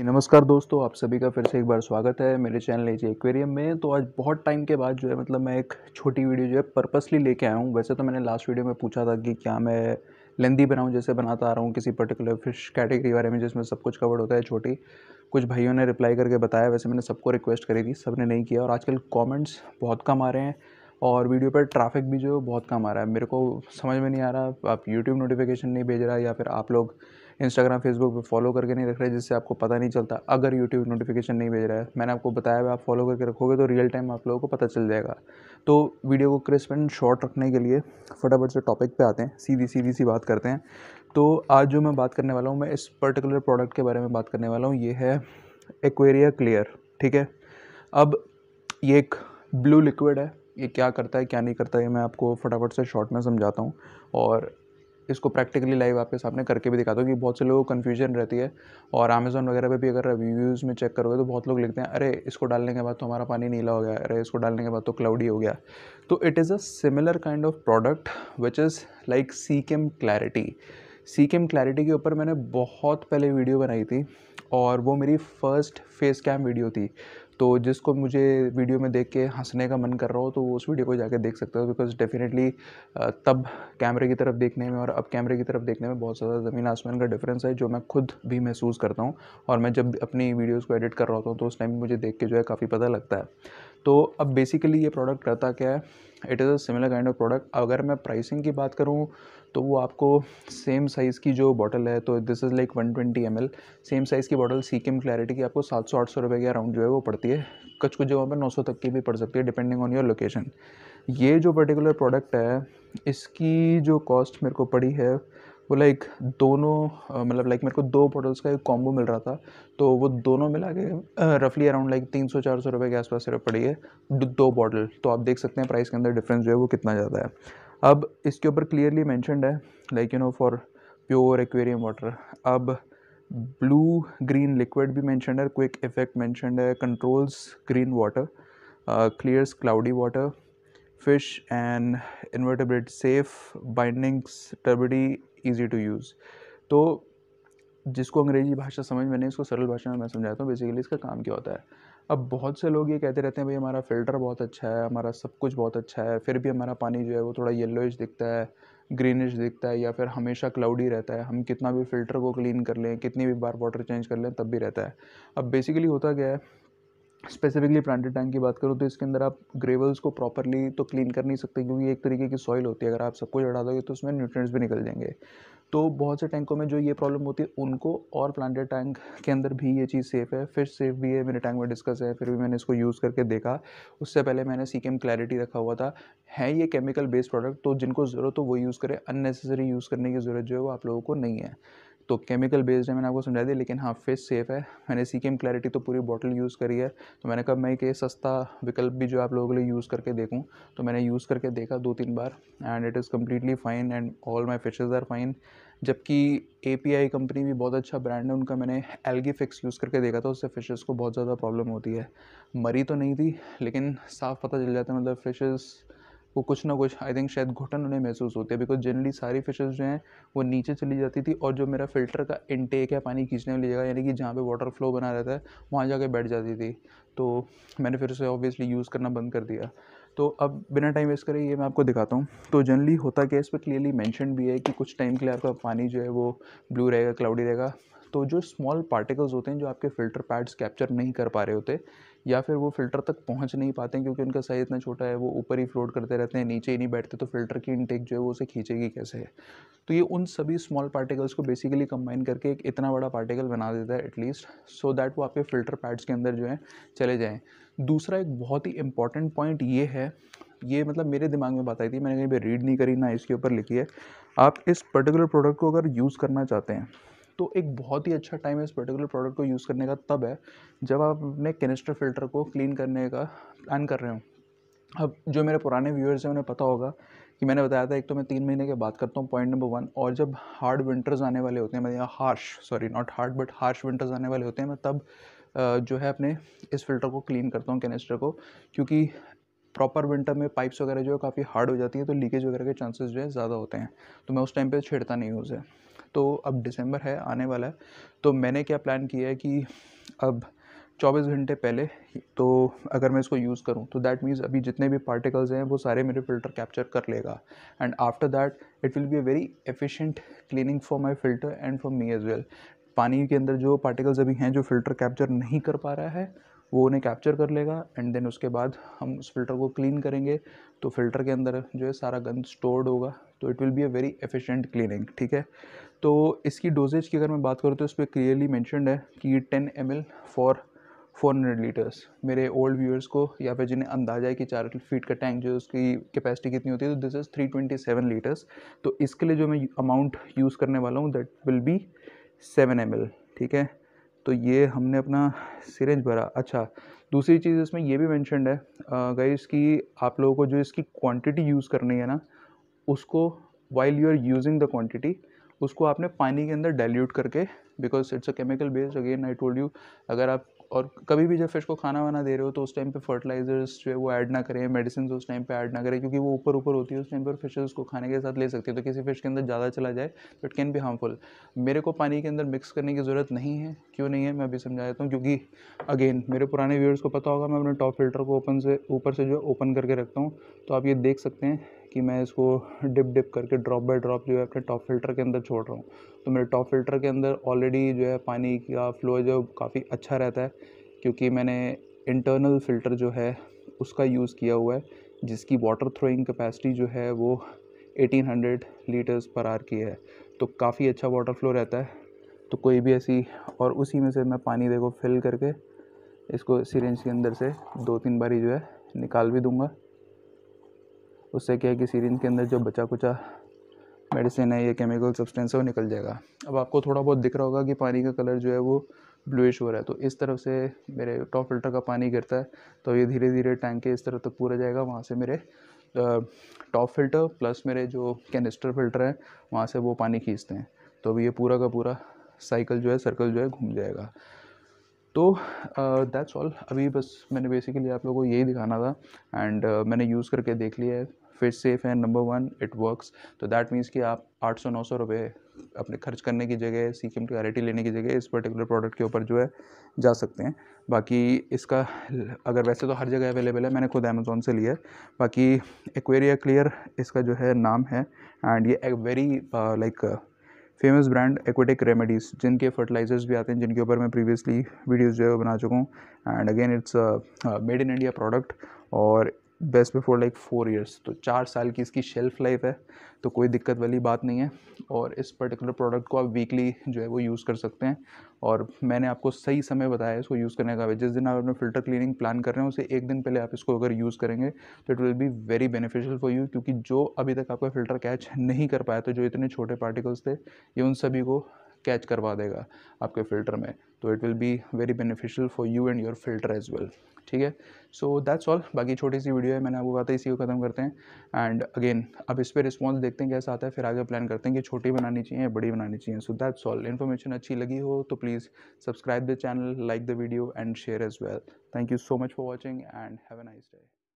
नमस्कार दोस्तों आप सभी का फिर से एक बार स्वागत है मेरे चैनल एजे एक्वेरियम में तो आज बहुत टाइम के बाद जो है मतलब मैं एक छोटी वीडियो जो है पर्पसली लेके आया हूँ वैसे तो मैंने लास्ट वीडियो में पूछा था कि क्या मैं लेंदी बनाऊँ जैसे बनाता आ रहा हूँ किसी पर्टिकुलर फिश कैटेगरी बारे में जिसमें सब कुछ कवर होता है छोटी कुछ भाइयों ने रिप्लाई करके बताया वैसे मैंने सबको रिक्वेस्ट करी थी सब ने नहीं किया और आजकल कॉमेंट्स बहुत कम आ रहे हैं और वीडियो पर ट्रैफिक भी जो बहुत कम आ रहा है मेरे को समझ में नहीं आ रहा आप यूट्यूब नोटिफिकेशन नहीं भेज रहा या फिर आप लोग इंस्टाग्राम फेसबुक पे फॉलो करके नहीं रख रहे जिससे आपको पता नहीं चलता अगर यूट्यूब नोटिफिकेशन नहीं भेज रहा है मैंने आपको बताया हुआ आप फॉलो करके रखोगे तो रियल टाइम आप लोगों को पता चल जाएगा तो वीडियो को क्रिस्प एंड शॉर्ट रखने के लिए फटाफट से टॉपिक पे आते हैं सीधी सीधी सी बात करते हैं तो आज जो मैं बात करने वाला हूँ मैं इस पर्टिकुलर प्रोडक्ट के बारे में बात करने वाला हूँ ये है एक्वेरिया क्लियर ठीक है अब ये एक ब्लू लिक्विड है ये क्या करता है क्या नहीं करता है मैं आपको फटाफट से शॉर्ट में समझाता हूँ और इसको प्रैक्टिकली लाइव आपके सामने करके भी दिखाता हूँ कि बहुत से लोगों को कन्फ्यूजन रहती है और अमेज़न वगैरह पे भी अगर रिव्यूज़ में चेक करोगे तो बहुत लोग लिखते हैं अरे इसको डालने के बाद तो हमारा पानी नीला हो गया अरे इसको डालने के बाद तो क्लाउडी हो गया तो it is a similar kind of product which is like Seachem Clarity Seachem Clarity के ऊपर मैंने बहुत पहले वीडियो बनाई थी और वो मेरी फ़र्स्ट फेस कैम वीडियो थी तो जिसको मुझे वीडियो में देख के हंसने का मन कर रहा हो तो वो उस वीडियो को जाके देख सकते हो बिकॉज डेफिनेटली तब कैमरे की तरफ देखने में और अब कैमरे की तरफ देखने में बहुत ज़्यादा ज़मीन आसमान का डिफरेंस है जो मैं खुद भी महसूस करता हूँ और मैं जब अपनी वीडियोज़ को एडिट कर रहा होता हूँ तो उस टाइम मुझे देख के जो है काफ़ी पता लगता है तो अब बेसिकली ये प्रोडक्ट रहता क्या है it is a similar kind of product अगर मैं प्राइसिंग की बात करूँ तो वो आपको सेम साइज़ की जो बॉटल है तो this is like one twenty ML एल सेम साइज़ की बॉटल सी केम क्लैरिटी की आपको सात सौ आठ सौ के अराउंड जो है वो पड़ती है कुछ कुछ जगहों पर नौ सौ तक की भी पड़ सकती है डिपेंडिंग ऑन योर लोकेशन ये जो पर्टिकुलर प्रोडक्ट है इसकी जो कॉस्ट मेरे को पड़ी है वो लाइक दोनों मतलब लाइक मेरे को दो बॉटल्स का एक कॉम्बो मिल रहा था तो वो दोनों मिला के रफली अराउंड लाइक तीन सौ चार सौ रुपये के आसपास सिर्फ पड़ी है दो बॉटल तो आप देख सकते हैं प्राइस के अंदर डिफरेंस जो है वो कितना ज़्यादा है अब इसके ऊपर क्लियरली मैंशनड है like you know for pure aquarium water अब ब्लू ग्रीन लिक्विड भी मैंशनड है क्विक इफेक्ट मैंशनड है controls green water clears cloudy water fish and invertebrate safe bindings turbidity easy to use तो जिसको अंग्रेजी भाषा समझ में नहीं इसको सरल भाषा में मैं समझाता हूँ बेसिकली इसका काम क्या होता है अब बहुत से लोग ये कहते रहते हैं भाई हमारा फ़िल्टर बहुत अच्छा है हमारा सब कुछ बहुत अच्छा है फिर भी हमारा पानी जो है वो थोड़ा येलोइश दिखता है ग्रीनिश दिखता है या फिर हमेशा क्लाउडी रहता है हम कितना भी फ़िल्टर को क्लीन कर लें कितनी भी बार वाटर चेंज कर लें तब भी रहता है अब बेसिकली होता क्या है स्पेसिफिकली प्लांटेड टैंक की बात करूँ तो इसके अंदर आप ग्रेवल्स को प्रॉपरली तो क्लीन कर नहीं सकते क्योंकि एक तरीके की सॉइल होती है अगर आप सब कुछ चढ़ा दोगे तो उसमें न्यूट्रिएंट्स भी निकल जाएंगे तो बहुत से टैंकों में जो ये प्रॉब्लम होती है उनको और प्लांटेड टैंक के अंदर भी ये चीज़ सेफ़ है फिर सेफ भी है मेरे टैंक में डिस्कस है फिर भी मैंने इसको यूज़ करके देखा उससे पहले मैंने सी केम क्लैरिटी रखा हुआ था है ये केमिकल बेस्ड प्रोडक्ट तो जिनको ज़रूरत हो वो यूज़ करें अननेसेसरी यूज़ करने की ज़रूरत जो है वो आप लोगों को नहीं है तो केमिकल बेस्ड है मैंने आपको समझा दिया लेकिन हाँ फ़िश सेफ है मैंने सी केम क्लैरिटी तो पूरी बॉटल यूज़ करी है तो मैंने कहा मैं एक सस्ता विकल्प भी जो आप लोगों के लिए यूज़ करके देखूँ तो मैंने यूज़ करके देखा दो तीन बार and it is completely fine and all my fishes are fine जबकि ए कंपनी भी बहुत अच्छा ब्रांड है उनका मैंने एलगी फिक्स यूज़ करके देखा था उससे फ़िशेज़ को बहुत ज़्यादा प्रॉब्लम होती है मरी तो नहीं थी लेकिन साफ पता चल जाता है मतलब फ़िशेज़ वो कुछ ना कुछ आई थिंक शायद घुटन उन्हें महसूस होती है बिकॉज जनरली सारी फिशेज़ जो हैं वो नीचे चली जाती थी और जो मेरा फिल्टर का इनटेक है पानी खींचने वाली जगह यानी कि जहाँ पे वाटर फ्लो बना रहता है वहाँ जाके बैठ जाती थी तो मैंने फिर उसे ऑब्वियसली यूज़ करना बंद कर दिया तो अब बिना टाइम वेस्ट करें ये मैं आपको दिखाता हूँ तो जनरली होता क्या है इस पर क्लियरली मैंशन भी है कि कुछ टाइम के लिए आपका पानी जो है वो ब्लू रहेगा क्लाउडी रहेगा तो जो स्मॉल पार्टिकल्स होते हैं जो आपके फ़िल्टर पैड्स कैप्चर नहीं कर पा रहे होते या फिर वो फ़िल्टर तक पहुंच नहीं पाते क्योंकि उनका साइज़ इतना छोटा है वो ऊपर ही फ्लोट करते रहते हैं नीचे ही नहीं बैठते तो फ़िल्टर की इनटेक जो है वो उसे खींचेगी कैसे है तो ये उन सभी स्मॉल पार्टिकल्स को बेसिकली कंबाइन करके एक इतना बड़ा पार्टिकल बना देता है एटलीस्ट सो दैट वो आपके फ़िल्टर पैड्स के अंदर जो है चले जाएँ दूसरा एक बहुत ही इंपॉर्टेंट पॉइंट ये है ये मतलब मेरे दिमाग में बात आई थी मैंने कहीं पर रीड नहीं करी ना इसके ऊपर लिखी है आप इस पर्टिकुलर प्रोडक्ट को अगर यूज़ करना चाहते हैं तो एक बहुत ही अच्छा टाइम इस पर्टिकुलर प्रोडक्ट को यूज़ करने का तब है जब आप अपने कैनिस्टर फिल्टर को क्लीन करने का प्लान कर रहे हो अब जो मेरे पुराने व्यूअर्स हैं उन्हें पता होगा कि मैंने बताया था एक तो मैं तीन महीने के बाद करता हूँ पॉइंट नंबर वन और जब हार्ड विंटर्स आने वाले होते हैं मतलब harsh sorry not hard but harsh winters आने वाले होते हैं मैं तब जो है अपने इस फिल्टर को क्लीन करता हूँ केनेस्टर को क्योंकि प्रॉपर विंटर में पाइप्स वगैरह जो है काफ़ी हार्ड हो जाती है तो लीकेज वगैरह के चांसेस जो है ज़्यादा होते हैं तो मैं उस टाइम पर छेड़ता नहीं हूँ उसे तो अब दिसंबर है आने वाला है तो मैंने क्या प्लान किया है कि अब 24 घंटे पहले तो अगर मैं इसको यूज़ करूँ तो दैट मीन्स अभी जितने भी पार्टिकल्स हैं वो सारे मेरे फिल्टर कैप्चर कर लेगा and after that it will be a very efficient cleaning for my filter and for me as well पानी के अंदर जो पार्टिकल्स अभी हैं जो फिल्टर कैप्चर नहीं कर पा रहा है वो उन्हें कैप्चर कर लेगा एंड देन उसके बाद हम उस फिल्टर को क्लीन करेंगे तो फिल्टर के अंदर जो है सारा गंद स्टोर्ड होगा तो it will be a very efficient cleaning ठीक है तो इसकी डोजेज की अगर मैं बात करूँ तो इस पर क्लियरली मैंशनड है कि ten M L for four hundred litres मेरे ओल्ड व्यूअर्स को या फिर जिन्हें अंदाजा है कि चार फीट का टैंक जो उसकी कैपेसिटी कितनी होती है तो this is three twenty seven litres तो इसके लिए जो मैं अमाउंट यूज़ करने वाला हूँ that will be seven ML एल ठीक है तो ये हमने अपना सिरेंज भरा अच्छा दूसरी चीज़ इसमें यह भी मैंशनड है गई इसकी आप लोगों को जो इसकी क्वान्टिटी यूज़ करनी है ना उसको while you are using the quantity उसको आपने पानी के अंदर डाइल्यूट करके because it's a chemical based again I told you अगर आप और कभी भी जब फिश को खाना वाना दे रहे हो तो उस टाइम पे फर्टिलाइजर्स जो है वो ऐड ना करें मेडिसिन उस टाइम पे ऐड ना करें क्योंकि वो ऊपर ऊपर होती है उस टाइम पर फिशेज उसको खाने के साथ ले सकते हैं तो किसी फिश के अंदर ज़्यादा चला जाए तो इट कैन भी हार्मफुल मेरे को पानी के अंदर मिक्स करने की ज़रूरत नहीं है क्यों नहीं है मैं अभी समझा देता हूँ क्योंकि अगेन मेरे पुराने व्यूअर्स को पता होगा मैं अपने टॉप फिल्टर को ओपन से ऊपर से जो ओपन करके रखता हूँ तो आप ये देख सकते हैं कि मैं इसको डिप डिप करके ड्रॉप बाय ड्रॉप जो है अपने टॉप फिल्टर के अंदर छोड़ रहा हूँ तो मेरे टॉप फिल्टर के अंदर ऑलरेडी जो है पानी का फ्लो जो काफ़ी अच्छा रहता है क्योंकि मैंने इंटरनल फ़िल्टर जो है उसका यूज़ किया हुआ है जिसकी वाटर थ्रोइंग कैपेसिटी जो है वो 1800 लीटर्स पर आर की है तो काफ़ी अच्छा वाटर फ्लो रहता है तो कोई भी ऐसी और उसी में से मैं पानी देखो फिल करके इसको सीरेंज के अंदर से दो तीन बारी जो है निकाल भी दूँगा उससे क्या है कि सीरिंज के अंदर जो बचा कुचा मेडिसिन है या केमिकल सब्सटेंस है वो निकल जाएगा अब आपको थोड़ा बहुत दिख रहा होगा कि पानी का कलर जो है वो ब्लूइश हो रहा है तो इस तरफ से मेरे टॉप फिल्टर का पानी गिरता है तो ये धीरे धीरे टैंक के इस तरफ तक पूरा जाएगा वहाँ से मेरे टॉप फिल्टर प्लस मेरे जो कैनिस्टर फिल्टर हैं वहाँ से वो पानी खींचते हैं तो अभी ये पूरा का पूरा साइकिल जो है सर्कल जो है घूम जाएगा तो दैट्स uh, ऑल अभी बस मैंने बेसिकली आप लोगों को यही दिखाना था एंड uh, मैंने यूज़ करके देख लिया है फिर सेफ़ है नंबर वन इट वर्क्स तो दैट मीन्स कि आप 800 900 रुपए अपने खर्च करने की जगह सी के गारंटी लेने की जगह इस पर्टिकुलर प्रोडक्ट के ऊपर जो है जा सकते हैं बाकी इसका अगर वैसे तो हर जगह अवेलेबल है मैंने खुद अमेज़ोन से लिया है बाकी एक्वेरिया क्लियर इसका जो है नाम है एंड ये very like famous brand aquatic remedies जिनके फर्टिलाइजर्स भी आते हैं जिनके ऊपर मैं प्रीवियसली वीडियोज़ जो है बना चुका हूँ and again it's made in India product और best before like four years तो चार साल की इसकी शेल्फ लाइफ है तो कोई दिक्कत वाली बात नहीं है और इस पर्टिकुलर प्रोडक्ट को आप वीकली जो है वो यूज़ कर सकते हैं और मैंने आपको सही समय बताया इसको यूज़ करने का जिस दिन आप अपने फिल्टर क्लीनिंग प्लान कर रहे हैं उसे एक दिन पहले आप इसको अगर यूज़ करेंगे तो it will be very beneficial for you क्योंकि जो अभी तक आपका फ़िल्टर कैच नहीं कर पाया तो जो इतने छोटे पार्टिकल्स थे ये उन सभी को कैच करवा देगा आपके फ़िल्टर में तो it will be very beneficial for you and your filter as well ठीक है सो दैट्स ऑल बाकी छोटी सी वीडियो है मैंने आपको कहा था इसी को ख़त्म करते हैं एंड अगेन अब इस पर रिस्पॉन्स देखते हैं कैसा आता है फिर आगे प्लान करते हैं कि छोटी बनानी चाहिए या बड़ी बनानी चाहिए सो दैट्स ऑल इन्फॉर्मेशन अच्छी लगी हो तो please subscribe the channel like the video and share as well thank you so much for watching and have a nice day